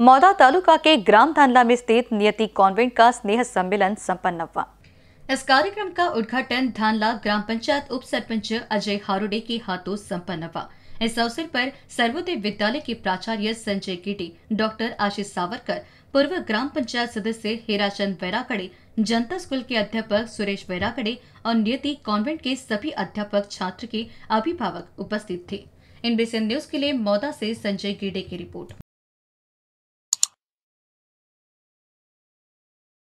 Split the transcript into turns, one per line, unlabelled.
मौदा तालुका
के ग्राम धानला में स्थित नियति कॉन्वेंट का स्नेह सम्मेलन सम्पन्न हुआ इस कार्यक्रम का उद्घाटन धानला ग्राम पंचायत उप सरपंच अजय हारोडे के हाथों सम्पन्न हुआ इस अवसर पर सर्वोदय विद्यालय के प्राचार्य संजय गिटी डॉक्टर आशीष सावरकर पूर्व ग्राम पंचायत सदस्य हेराचंद वैराकड़े जनता स्कूल के अध्यापक सुरेश वैराकड़े और नियति कॉन्वेंट के सभी अध्यापक छात्र के अभिभावक उपस्थित थे इनबीसी न्यूज के लिए मौदा से संजय गिडे की रिपोर्ट